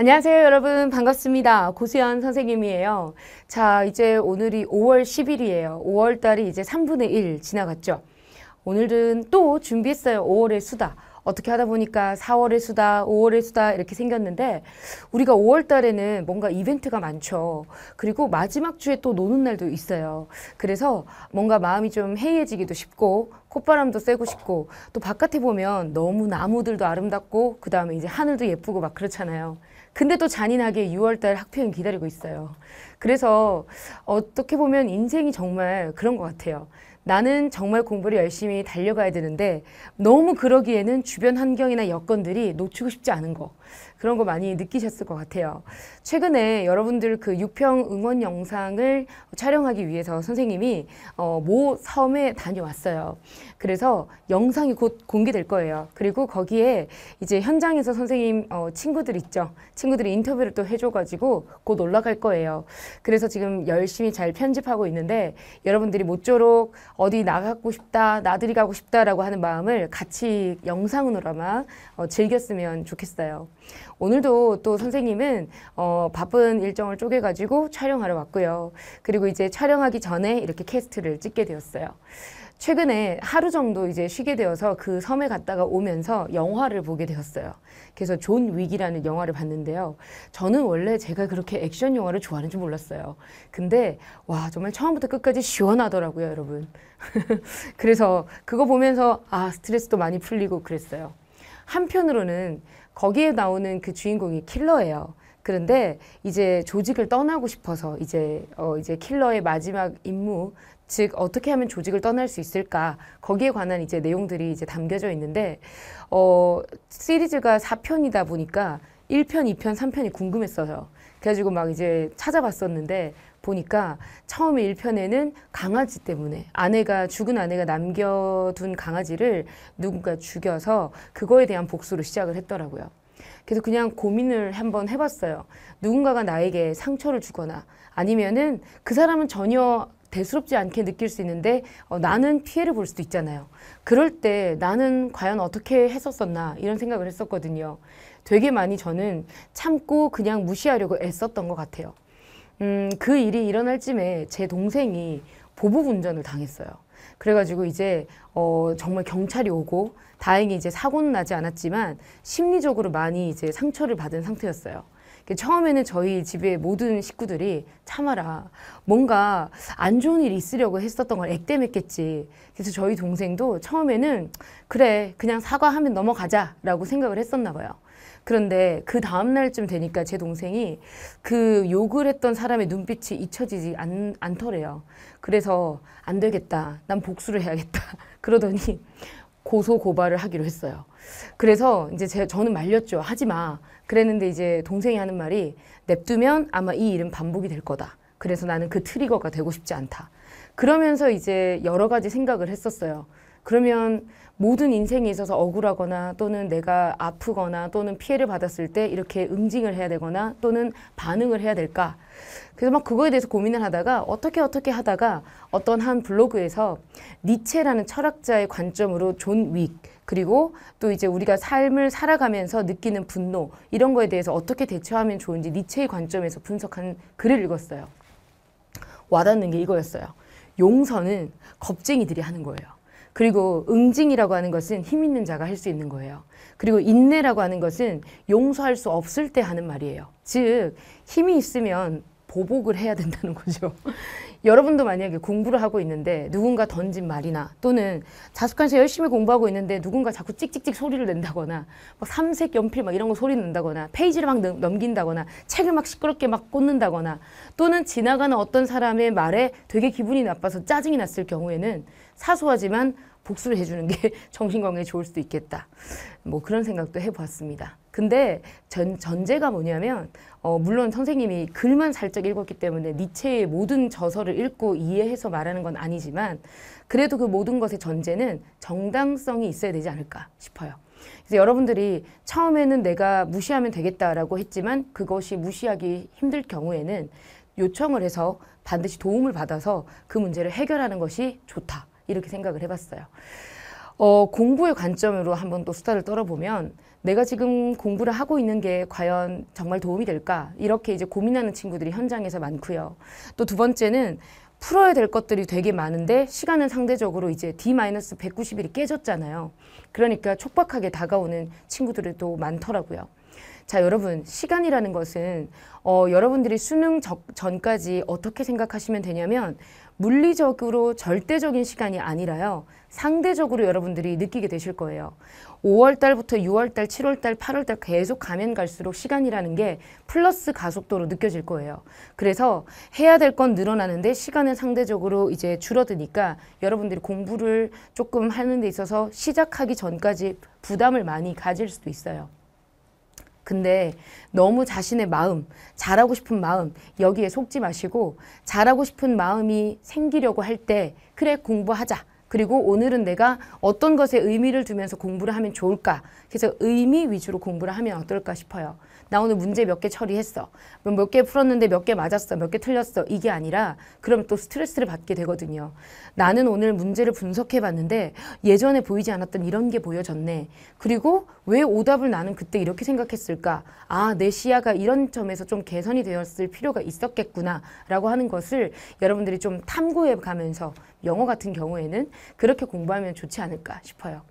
안녕하세요 여러분 반갑습니다 고수연 선생님이에요 자 이제 오늘이 5월 10일이에요 5월달이 이제 3분의 1 지나갔죠 오늘은 또 준비했어요 5월의 수다 어떻게 하다 보니까 4월의 수다 5월의 수다 이렇게 생겼는데 우리가 5월달에는 뭔가 이벤트가 많죠 그리고 마지막 주에 또 노는 날도 있어요 그래서 뭔가 마음이 좀 해이해지기도 쉽고 콧바람도 쐬고 싶고 또 바깥에 보면 너무 나무들도 아름답고 그 다음에 이제 하늘도 예쁘고 막 그렇잖아요 근데 또 잔인하게 6월달 학평이 기다리고 있어요. 그래서 어떻게 보면 인생이 정말 그런 것 같아요. 나는 정말 공부를 열심히 달려가야 되는데 너무 그러기에는 주변 환경이나 여건들이 놓치고 싶지 않은 것. 그런 거 많이 느끼셨을 것 같아요. 최근에 여러분들 그육평 응원 영상을 촬영하기 위해서 선생님이 어, 모 섬에 다녀왔어요. 그래서 영상이 곧 공개될 거예요. 그리고 거기에 이제 현장에서 선생님 어, 친구들 있죠. 친구들이 인터뷰를 또 해줘가지고 곧 올라갈 거예요. 그래서 지금 열심히 잘 편집하고 있는데 여러분들이 모쪼록 어디 나가고 싶다, 나들이 가고 싶다라고 하는 마음을 같이 영상으로만 어, 즐겼으면 좋겠어요. 오늘도 또 선생님은 어, 바쁜 일정을 쪼개가지고 촬영하러 왔고요. 그리고 이제 촬영하기 전에 이렇게 캐스트를 찍게 되었어요. 최근에 하루 정도 이제 쉬게 되어서 그 섬에 갔다가 오면서 영화를 보게 되었어요. 그래서 존위기라는 영화를 봤는데요. 저는 원래 제가 그렇게 액션 영화를 좋아하는 줄 몰랐어요. 근데 와 정말 처음부터 끝까지 시원하더라고요, 여러분. 그래서 그거 보면서 아 스트레스도 많이 풀리고 그랬어요. 한편으로는 거기에 나오는 그 주인공이 킬러예요. 그런데 이제 조직을 떠나고 싶어서 이제 어 이제 킬러의 마지막 임무 즉 어떻게 하면 조직을 떠날 수 있을까 거기에 관한 이제 내용들이 이제 담겨져 있는데 어 시리즈가 4편이다 보니까 1편, 2편, 3편이 궁금했어요. 그래가지고 막 이제 찾아봤었는데 보니까 처음에 1편에는 강아지 때문에 아내가 죽은 아내가 남겨둔 강아지를 누군가 죽여서 그거에 대한 복수로 시작을 했더라고요. 그래서 그냥 고민을 한번 해봤어요. 누군가가 나에게 상처를 주거나 아니면은 그 사람은 전혀 대수롭지 않게 느낄 수 있는데 어, 나는 피해를 볼 수도 있잖아요. 그럴 때 나는 과연 어떻게 했었었나 이런 생각을 했었거든요. 되게 많이 저는 참고 그냥 무시하려고 애썼던 것 같아요. 음, 그 일이 일어날 쯤에 제 동생이 보복 운전을 당했어요. 그래가지고 이제 어, 정말 경찰이 오고 다행히 이제 사고는 나지 않았지만 심리적으로 많이 이제 상처를 받은 상태였어요. 그 처음에는 저희 집에 모든 식구들이 참아라. 뭔가 안 좋은 일이 있으려고 했었던 걸 액땜했겠지. 그래서 저희 동생도 처음에는 그래, 그냥 사과하면 넘어가자 라고 생각을 했었나 봐요. 그런데 그 다음날쯤 되니까 제 동생이 그 욕을 했던 사람의 눈빛이 잊혀지지 않, 않더래요. 그래서 안 되겠다. 난 복수를 해야겠다. 그러더니 고소 고발을 하기로 했어요. 그래서 이제 제, 저는 말렸죠. 하지 마. 그랬는데 이제 동생이 하는 말이 냅두면 아마 이 일은 반복이 될 거다. 그래서 나는 그 트리거가 되고 싶지 않다. 그러면서 이제 여러 가지 생각을 했었어요. 그러면 모든 인생에 있어서 억울하거나 또는 내가 아프거나 또는 피해를 받았을 때 이렇게 응징을 해야 되거나 또는 반응을 해야 될까? 그래서 막 그거에 대해서 고민을 하다가 어떻게 어떻게 하다가 어떤 한 블로그에서 니체라는 철학자의 관점으로 존 윅, 그리고 또 이제 우리가 삶을 살아가면서 느끼는 분노, 이런 거에 대해서 어떻게 대처하면 좋은지 니체의 관점에서 분석한 글을 읽었어요. 와닿는 게 이거였어요. 용서는 겁쟁이들이 하는 거예요. 그리고 응징이라고 하는 것은 힘 있는 자가 할 수 있는 거예요. 그리고 인내라고 하는 것은 용서할 수 없을 때 하는 말이에요. 즉, 힘이 있으면 보복을 해야 된다는 거죠. 여러분도 만약에 공부를 하고 있는데 누군가 던진 말이나 또는 자숙한 시 열심히 공부하고 있는데 누군가 자꾸 찍찍찍 소리를 낸다거나 막 삼색 연필 막 이런 거 소리 낸다거나 페이지를 막 넘긴다거나 책을 막 시끄럽게 막 꽂는다거나 또는 지나가는 어떤 사람의 말에 되게 기분이 나빠서 짜증이 났을 경우에는 사소하지만 복수를 해주는 게 정신건강에 좋을 수도 있겠다. 뭐 그런 생각도 해봤습니다. 근데 전, 전제가 뭐냐면 어, 물론 선생님이 글만 살짝 읽었기 때문에 니체의 모든 저서를 읽고 이해해서 말하는 건 아니지만 그래도 그 모든 것의 전제는 정당성이 있어야 되지 않을까 싶어요. 그래서 여러분들이 처음에는 내가 무시하면 되겠다라고 했지만 그것이 무시하기 힘들 경우에는 요청을 해서 반드시 도움을 받아서 그 문제를 해결하는 것이 좋다. 이렇게 생각을 해봤어요. 어, 공부의 관점으로 한번 또 수다를 떨어보면 내가 지금 공부를 하고 있는 게 과연 정말 도움이 될까? 이렇게 이제 고민하는 친구들이 현장에서 많고요. 또 두 번째는 풀어야 될 것들이 되게 많은데 시간은 상대적으로 이제 D-190일이 깨졌잖아요. 그러니까 촉박하게 다가오는 친구들이 또 많더라고요. 자, 여러분, 시간이라는 것은 어, 여러분들이 수능 적, 전까지 어떻게 생각하시면 되냐면 물리적으로 절대적인 시간이 아니라요. 상대적으로 여러분들이 느끼게 되실 거예요. 5월달부터 6월달, 7월달, 8월달 계속 가면 갈수록 시간이라는 게 플러스 가속도로 느껴질 거예요. 그래서 해야 될 건 늘어나는데 시간은 상대적으로 이제 줄어드니까 여러분들이 공부를 조금 하는 데 있어서 시작하기 전까지 부담을 많이 가질 수도 있어요. 근데 너무 자신의 마음, 잘하고 싶은 마음 여기에 속지 마시고 잘하고 싶은 마음이 생기려고 할 때 그래 공부하자 그리고 오늘은 내가 어떤 것에 의미를 두면서 공부를 하면 좋을까? 그래서 의미 위주로 공부를 하면 어떨까 싶어요. 나 오늘 문제 몇 개 처리했어. 몇 개 풀었는데 몇 개 맞았어. 몇 개 틀렸어. 이게 아니라 그럼 또 스트레스를 받게 되거든요. 나는 오늘 문제를 분석해 봤는데 예전에 보이지 않았던 이런 게 보여졌네. 그리고 왜 오답을 나는 그때 이렇게 생각했을까? 아, 내 시야가 이런 점에서 좀 개선이 되었을 필요가 있었겠구나라고 하는 것을 여러분들이 좀 탐구해 가면서 영어 같은 경우에는 그렇게 공부하면 좋지 않을까 싶어요.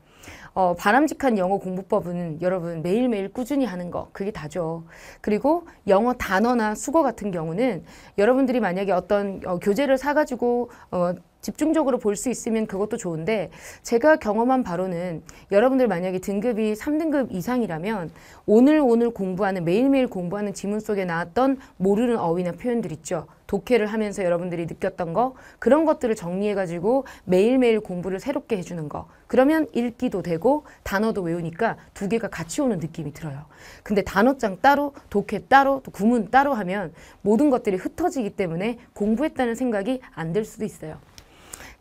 어, 바람직한 영어 공부법은 여러분 매일매일 꾸준히 하는 거 그게 다죠. 그리고 영어 단어나 수거 같은 경우는 여러분들이 만약에 어떤 어, 교재를 사가지고 어, 집중적으로 볼 수 있으면 그것도 좋은데 제가 경험한 바로는 여러분들 만약에 등급이 3등급 이상이라면 오늘 오늘 공부하는 매일매일 공부하는 지문 속에 나왔던 모르는 어휘나 표현들 있죠. 독해를 하면서 여러분들이 느꼈던 거 그런 것들을 정리해가지고 매일매일 공부를 새롭게 해주는 거 그러면 읽기도 되고 단어도 외우니까 두 개가 같이 오는 느낌이 들어요. 근데 단어장 따로 독해 따로 구문 따로 하면 모든 것들이 흩어지기 때문에 공부했다는 생각이 안 들 수도 있어요.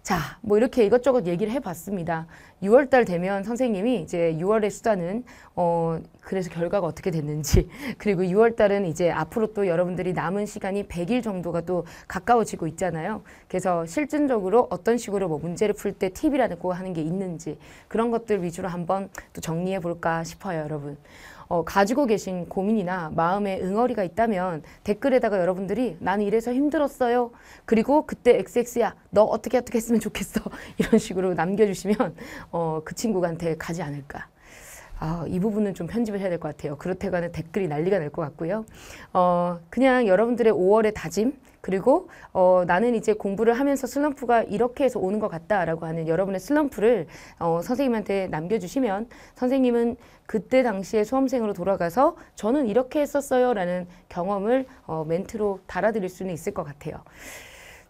자, 뭐 이렇게 이것저것 얘기를 해봤습니다. 6월달 되면 선생님이 이제 6월의 수단은 어 그래서 결과가 어떻게 됐는지 그리고 6월달은 이제 앞으로 또 여러분들이 남은 시간이 100일 정도가 또 가까워지고 있잖아요. 그래서 실질적으로 어떤 식으로 뭐 문제를 풀 때 팁이라고 하는 게 있는지 그런 것들 위주로 한번 또 정리해 볼까 싶어요, 여러분. 어, 가지고 계신 고민이나 마음의 응어리가 있다면 댓글에다가 여러분들이 나는 이래서 힘들었어요. 그리고 그때 XX야 너 어떻게 어떻게 했으면 좋겠어. 이런 식으로 남겨주시면 어, 그 친구한테 가지 않을까. 아, 이 부분은 좀 편집을 해야 될 것 같아요. 그렇다고하는 댓글이 난리가 날 것 같고요. 어, 그냥 여러분들의 5월의 다짐, 그리고 어, 나는 이제 공부를 하면서 슬럼프가 이렇게 해서 오는 것 같다라고 하는 여러분의 슬럼프를 어, 선생님한테 남겨주시면 선생님은 그때 당시에 수험생으로 돌아가서 저는 이렇게 했었어요 라는 경험을 어, 멘트로 달아드릴 수는 있을 것 같아요.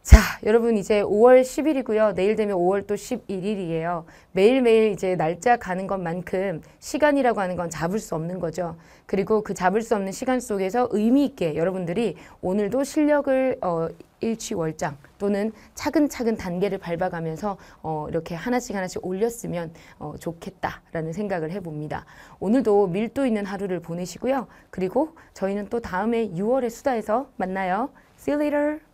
자, 여러분 이제 5월 10일이고요. 내일 되면 5월 또 11일이에요. 매일매일 이제 날짜 가는 것만큼 시간이라고 하는 건 잡을 수 없는 거죠. 그리고 그 잡을 수 없는 시간 속에서 의미 있게 여러분들이 오늘도 실력을 어, 일취월장 또는 차근차근 단계를 밟아가면서 어, 이렇게 하나씩 하나씩 올렸으면 어, 좋겠다라는 생각을 해봅니다. 오늘도 밀도 있는 하루를 보내시고요. 그리고 저희는 또 다음에 6월의 수다에서 만나요. See you later!